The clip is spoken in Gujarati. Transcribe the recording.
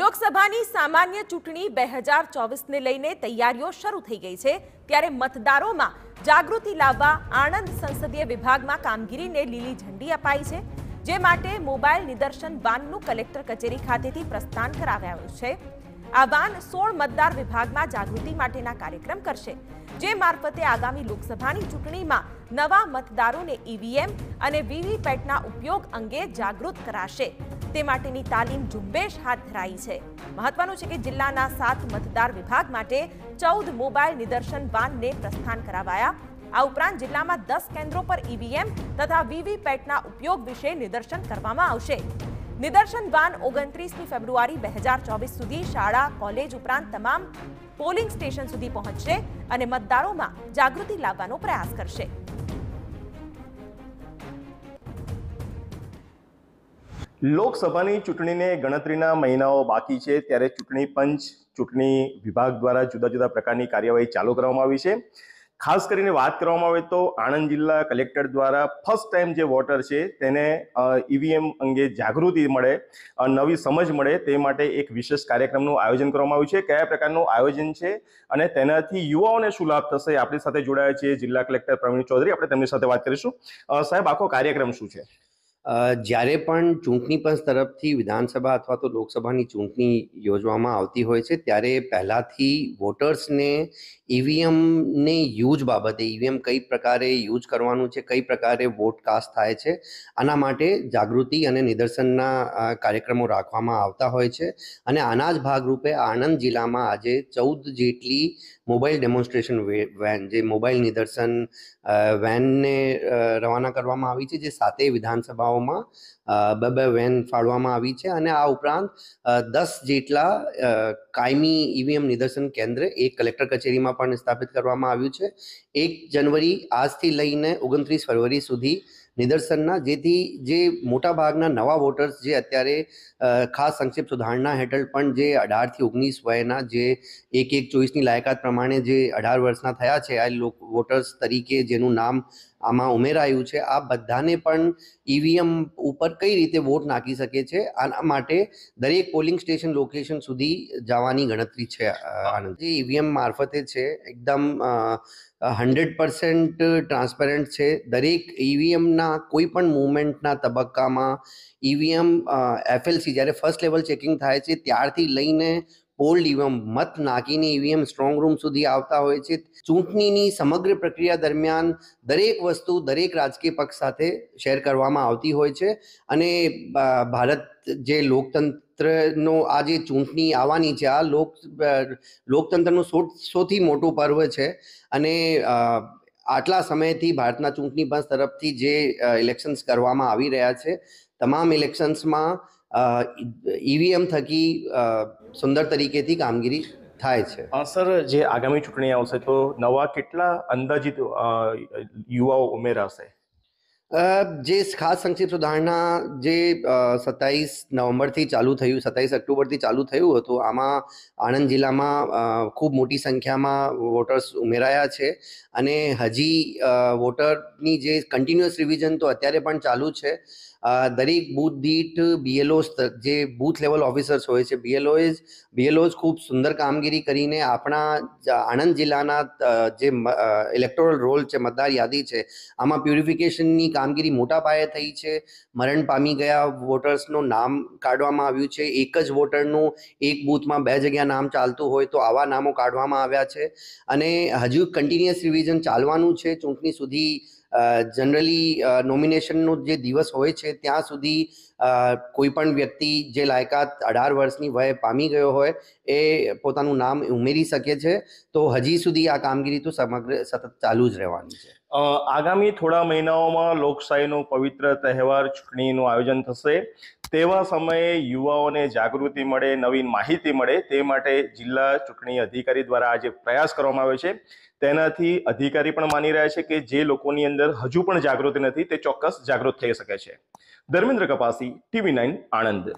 લોકસભાની સામાન્ય ચૂંટણી બે હજાર ચોવીસને લઈને તૈયારીઓ શરૂ થઈ ગઈ છે ત્યારે મતદારોમાં જાગૃતિ લાવવા આણંદ સંસદીય વિભાગમાં કામગીરીને લીલી ઝંડી અપાઈ છે જે માટે મોબાઈલ નિદર્શન વાનનું કલેક્ટર કચેરી ખાતેથી પ્રસ્થાન કરાવાયું છે આ વાન સોળ મતદાર વિભાગમાં જાગૃતિ માટેના કાર્યક્રમ કરશે જે મારફતે આગામી લોકસભાની ચૂંટણીમાં નવા મતદારોને ઈવીએમ અને વીવીપેટના ઉપયોગ અંગે જાગૃત કરાશે તે માટેની તાલીમ ઝુંબેશ હાથ ધરાઈ છે મહત્વનું છે કે જિલ્લાના સાત મતદાર વિભાગ માટે ચૌદ મોબાઈલ નિદર્શન વાનને પ્રસ્થાન કરાવાયા આ ઉપરાંત જિલ્લામાં દસ કેન્દ્રો પર ઈવીએમ તથા વીવીપેટના ઉપયોગ વિશે નિદર્શન કરવામાં આવશે નિદર્શન વાન ઓગણત્રીસમી ફેબ્રુઆરી બે હજાર ચોવીસ સુધી શાળા કોલેજ ઉપરાંત તમામ પોલિંગ સ્ટેશન સુધી પહોંચશે અને મતદારોમાં જાગૃતિ લાવવાનો પ્રયાસ કરશે લોકસભાની ચૂંટણીને ગણતરીના મહિનાઓ બાકી છે ત્યારે ચૂંટણી પંચ ચૂંટણી વિભાગ દ્વારા જુદા જુદા પ્રકારની કાર્યવાહી ચાલુ કરવામાં આવી છે ખાસ કરીને વાત કરવામાં આવે તો આણંદ જિલ્લા કલેક્ટર દ્વારા ફર્સ્ટ ટાઈમ જે વોટર છે તેને ઈવીએમ અંગે જાગૃતિ મળે નવી સમજ મળે તે માટે એક વિશેષ કાર્યક્રમનું આયોજન કરવામાં આવ્યું છે કયા પ્રકારનું આયોજન છે અને તેનાથી યુવાઓને શું લાભ થશે આપણી સાથે જોડાયા છે જિલ્લા કલેક્ટર પ્રવીણ ચૌધરી આપણે તેમની સાથે વાત કરીશું સાહેબ આખો કાર્યક્રમ શું છે જ્યારે પણ ચૂંટણી પંચ તરફથી વિધાનસભા અથવા તો લોકસભાની ચૂંટણી યોજવામાં આવતી હોય છે ત્યારે પહેલાંથી વોટર્સને ઈવીએમને યુઝ બાબતે ઈવીએમ કઈ પ્રકારે યુઝ કરવાનું છે કઈ પ્રકારે વોટ કાસ્ટ થાય છે આના માટે જાગૃતિ અને નિદર્શનના કાર્યક્રમો રાખવામાં આવતા હોય છે અને આના જ ભાગરૂપે આણંદ જિલ્લામાં આજે ચૌદ જેટલી મોબાઈલ ડેમોન્સ્ટ્રેશન વેન જે મોબાઈલ નિદર્શન વેનને રવાના કરવામાં આવી છે જે સાતે વિધાનસભા શાળાઓમાં બે બે વેન ફાળવામાં આવી છે અને આ ઉપરાંત દસ જેટલા કાયમી ઈવીએમ નિદર્શન કેન્દ્ર એક કલેક્ટર કચેરીમાં પણ સ્થાપિત કરવામાં આવ્યું છે એક જનવરી આજથી લઈને ઓગણત્રીસ ફરવરી સુધી નિદર્શનના જેથી જે મોટાભાગના નવા વોટર્સ જે અત્યારે ખાસ સંક્ષિપ્ત સુધારણા હેઠળ પણ જે અઢારથી ઓગણીસ વયના જે એક એક ચોવીસની લાયકાત પ્રમાણે જે અઢાર વર્ષના થયા છે આ વોટર્સ તરીકે જેનું નામ આમાં ઉમેરાયું છે આ બધાને પણ ઈવીએમ ઉપર કઈ રીતે વોટ નાખી શકે છે આના માટે દરેક પોલિંગ સ્ટેશન લોકેશન સુધી જવાની ગણતરી છે આનંદ જે ઈવીએમ મારફતે છે એકદમ હંડ્રેડ પર્સન્ટ ટ્રાન્સપેરન્ટ છે દરેક ઈવીએમના કોઈ પણ મૂવમેન્ટના તબક્કામાં ઈવીએમ એફએલસી જ્યારે ફર્સ્ટ લેવલ ચેકિંગ થાય છે ત્યારથી લઈને પોલ ઇવમ મત નાખીને ઈવીએમ સ્ટ્રોંગ રૂમ સુધી આવતા હોય છે ચૂંટણીની સમગ્ર પ્રક્રિયા દરમિયાન દરેક વસ્તુ દરેક રાજકીય પક્ષ સાથે શેર કરવામાં આવતી હોય છે અને ભારત જે લોકતંત્રનો આ જે ચૂંટણી આવવાની છે આ લોક લોકતંત્રનું સૌથી મોટું પર્વ છે અને આટલા સમયથી ભારતના ચૂંટણી પંચ તરફથી જે ઇલેક્શન્સ કરવામાં આવી રહ્યા છે તમામ ઇલેક્શન્સમાં ઈવીએમ થકી સુંદર તરીકેથી કામગીરી થાય છે સર જે આગામી ચૂંટણી આવશે તો નવા કેટલા અંદાજિત યુવાઓ ઉમેરાશે જે ખાસ સંક્ષિપ્ત સુધારણા જે સત્તાવીસ નવેમ્બરથી ચાલુ થયું સત્તાવીસ ઓક્ટોબરથી ચાલુ થયું હતું આમાં આણંદ જિલ્લામાં ખૂબ મોટી સંખ્યામાં વોટર્સ ઉમેરાયા છે અને હજી વોટરની જે કન્ટિન્યુઅસ રિવિઝન તો અત્યારે પણ ચાલુ છે દરેક બૂથ દીઠ બીએલઓ જે બૂથ લેવલ ઓફિસર્સ હોય છે બીએલઓએ જ બીએલઓઝ ખૂબ સુંદર કામગીરી કરીને આપણા આણંદ જિલ્લાના જે ઇલેક્ટોરલ રોલ છે મતદાર યાદી છે આમાં પ્યુરિફિકેશનની કામગીરી મોટા પાયે થઈ છે મરણ પામી ગયા વોટર્સનું નામ કાઢવામાં આવ્યું છે એક જ વોટરનું એક બૂથમાં બે જગ્યા નામ ચાલતું હોય તો આવા નામો કાઢવામાં આવ્યા છે અને હજુ કન્ટિન્યુઅસ રિવિઝન ચાલવાનું છે ચૂંટણી સુધી જનરલી નોમિનેશનનો જે દિવસ હોય છે ત્યાં સુધી કોઈ પણ વ્યક્તિ જે લાયકાત અઢાર વર્ષની વય પામી ગયો હોય એ પોતાનું નામ ઉમેરી શકે છે તો હજી સુધી આ કામગીરી તો સમગ્ર સતત ચાલુ જ રહેવાની છે આગામી થોડા મહિનાઓમાં લોકશાહીનો પવિત્ર તહેવાર ચૂંટણીનું આયોજન થશે તેવા સમયે યુવાઓને જાગૃતિ મળે નવીન માહિતી મળે તે માટે જિલ્લા ચૂંટણી અધિકારી દ્વારા આજે પ્રયાસ કરવામાં આવ્યો છે તેનાથી અધિકારી પણ માની રહ્યા છે કે જે લોકોની અંદર હજુ પણ જાગૃતિ નથી તે ચોક્કસ જાગૃત થઈ શકે છે ધર્મેન્દ્ર કપાસી ટીવી નાઇન આણંદ